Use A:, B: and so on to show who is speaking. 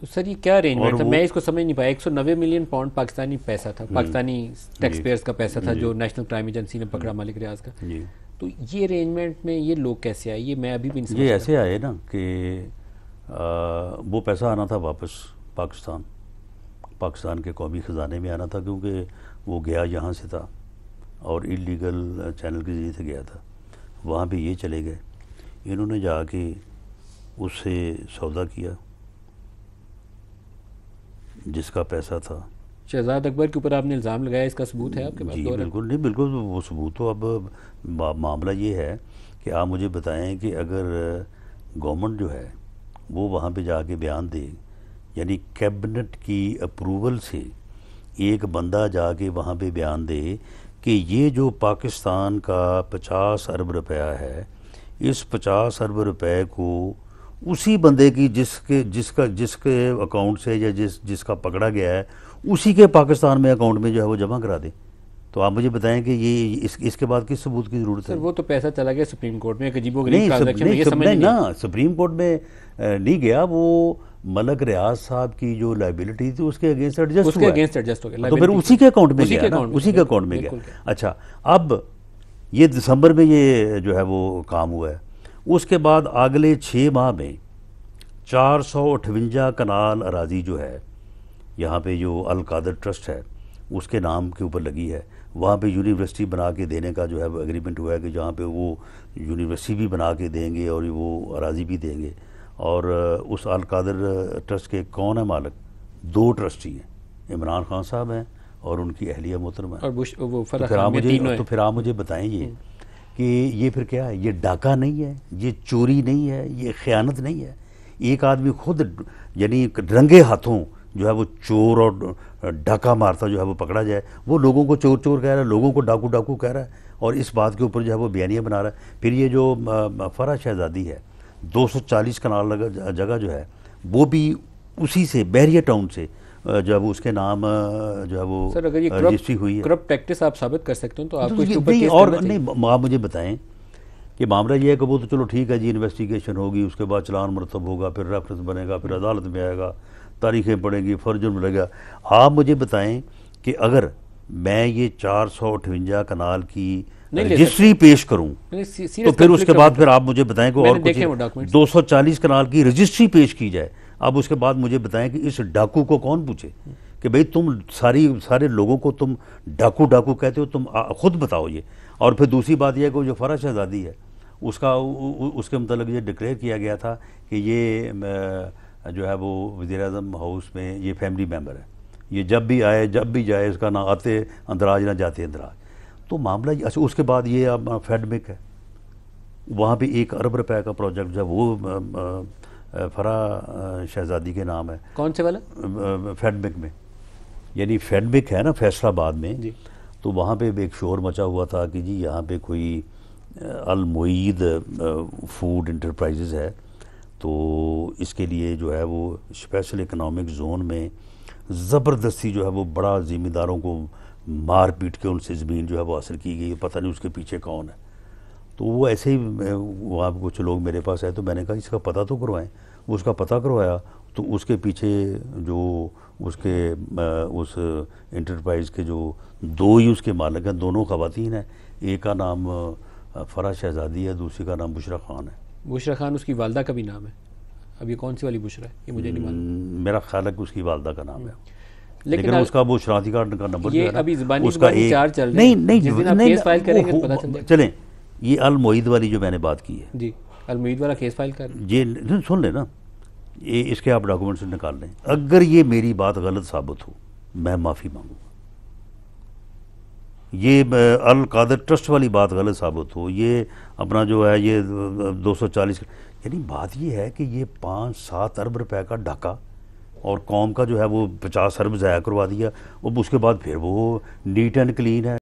A: तो सर ये क्या रेंज में था मैं इसको समझ नहीं पाया 190 मिलियन पाउंड पाकिस्तानी पैसा था पाकिस्तानी टैक्स पेयर्स का पैसा था जो नेशनल क्राइम एजेंसी ने पकड़ा मालिक रियाज का तो ये अरेंजमेंट में ये लोग कैसे आए ये मैं अभी भी नहीं ये ऐसे आए ना कि वो पैसा आना था वापस पाकिस्तान पाकिस्तान के कौमी ख़जाने में आना था क्योंकि वो गया यहाँ से था और इलीगल चैनल के ज़रिए से गया था वहाँ भी ये चले गए इन्होंने जाके उससे सौदा किया जिसका पैसा था शहजाद अकबर के ऊपर आपने इल्ज़ाम लगाया इसका सबूत है आपके पास जी बिल्कुल नहीं बिल्कुल वो सबूत तो अब मामला ये है कि आप मुझे बताएं कि अगर गवर्नमेंट जो है वो वहाँ पे जाके बयान दे यानी कैबिनेट की अप्रूवल से एक बंदा जाके वहाँ पे बयान दे कि ये जो पाकिस्तान का पचास अरब रुपया है इस पचास अरब रुपये को उसी बंदे की जिसके जिसका जिसके अकाउंट से या जिस जिसका पकड़ा गया है उसी के पाकिस्तान में अकाउंट में जो है वो जमा करा दें तो आप मुझे बताएं कि ये इस, इसके बाद किस सबूत की जरूरत है वो तो पैसा चला गया सुप्रीम कोर्ट में अजीबो नहीं, सब, नहीं, सब, नहीं ना सुप्रीम कोर्ट में नहीं गया वो मलक रियाज साहब की जो लाइबिलिटी थी उसके अगेंस्ट एडजस्ट उसके अगेंस्ट एडजस्ट हो गया तो फिर उसी के अकाउंट में गया उसी के अकाउंट में गया अच्छा अब ये दिसंबर में ये जो है वो काम हुआ है उसके बाद अगले छः माह में चार सौ अठवंजा कनाल अराजी जो है यहाँ पे जो अलकादर ट्रस्ट है उसके नाम के ऊपर लगी है वहाँ पे यूनिवर्सिटी बना के देने का जो है एग्रीमेंट हुआ है कि जहाँ पे वो यूनिवर्सिटी भी बना के देंगे और वो अराजी भी देंगे और उस अलकादर ट्रस्ट के कौन है मालिक दो ट्रस्टी हैं इमरान खान साहब हैं और उनकी अहलिया मोहतरमा तो, तो फिर आप मुझे तो फिर आप मुझे बताएं ये हम्म। कि ये फिर क्या है ये डाका नहीं है ये चोरी नहीं है ये ख़यानत नहीं है एक आदमी खुद यानी रंगे हाथों जो है वो चोर और डाका मारता जो है वो पकड़ा जाए वो लोगों को चोर चोर कह रहा है लोगों को डाकू डाकू कह रहा है और इस बात के ऊपर जो है वो बयानियाँ बना रहा है फिर ये जो फरा शहजादी है 240 कनाल जगह जो है वो भी उसी से बहरिया टाउन से जो है वो उसके नाम जो है वो रजिस्ट्री हुई है करप्ट प्रैक्टिस आप साबित कर सकते हो तो आपको तो और नहीं आप मुझे बताएं कि मामला ये है कि वो तो चलो ठीक है जी इन्वेस्टिगेशन होगी उसके बाद चलान मरतब होगा फिर रेफरेंस बनेगा फिर हम्म। अदालत में आएगा तारीखें पड़ेंगी फर्ज लगेगा आप मुझे बताएं कि अगर मैं ये चार सौ अठवंजा कनाल की रजिस्ट्री पेश करूं तो फिर उसके बाद फिर आप मुझे बताएं कि और कुछ चालीस कनाल की रजिस्ट्री पेश की जाए अब उसके बाद मुझे बताएं कि इस डाकू को कौन पूछे कि भाई तुम सारी सारे लोगों को तुम डाकू डाकू कहते हो तुम खुद बताओ ये और फिर दूसरी बात यह कि जो फरा शहजादी है उसका उ, उ, उसके मतलब ये डिक्लेयर किया गया था कि ये जो है वो वजीर हाउस में ये फैमिली मेम्बर है ये जब भी आए जब भी जाए इसका ना आते अंदराज ना जाते अंदराज तो मामला अच्छा उसके बाद ये अब फेडमिक है वहाँ भी एक अरब रुपए का प्रोजेक्ट जब वो फरा शहजादी के नाम है कौन से वाला फैडबिक में यानी फैडबिक है ना फैसलाबाद में जी तो वहाँ पे एक शोर मचा हुआ था कि जी यहाँ पे कोई अलमोईद फूड इंटरप्राइजेज है तो इसके लिए जो है वो स्पेशल इकोनॉमिक जोन में ज़बरदस्ती जो है वो बड़ा ज़िम्मेदारों को मार पीट के उनसे ज़मीन जो है वो हासिल की गई पता नहीं उसके पीछे कौन है तो वो ऐसे ही वहाँ कुछ लोग मेरे पास आए तो मैंने कहा इसका पता तो करवाएं उसका पता करवाया तो उसके पीछे जो उसके उस इंटरप्राइज़ के जो दो ही उसके मालिक हैं दोनों खातन हैं एक का नाम फरा शहजादी है दूसरी का नाम बुशरा खान है बुशरा खान उसकी वालदा का भी नाम है अब ये कौन सी वाली बुशरा है ये मुझे नहीं मालूम मेरा ख्याल है कि उसकी वालदा का नाम है हम्म। लेकिन, लेकिन उसका वो शरारती कार्ड का नंबर ये अभी उसका एक... चार चल नहीं नहीं नहीं, नहीं, नहीं तो चलें ये अलमोहीद वाली जो मैंने बात की है जी अलमोईद वाला केस फाइल कर ये सुन लेना ये इसके आप डॉक्यूमेंट्स निकाल लें अगर ये मेरी बात गलत साबित हो मैं माफ़ी मांगूंगा ये अल कादर ट्रस्ट वाली बात गलत साबित हो ये अपना जो है ये 240 यानी बात ये है कि ये पाँच सात अरब रुपए का ढाका और कौम का जो है वो पचास अरब ज़ाया करवा दिया अब उसके बाद फिर वो नीट एंड क्लीन है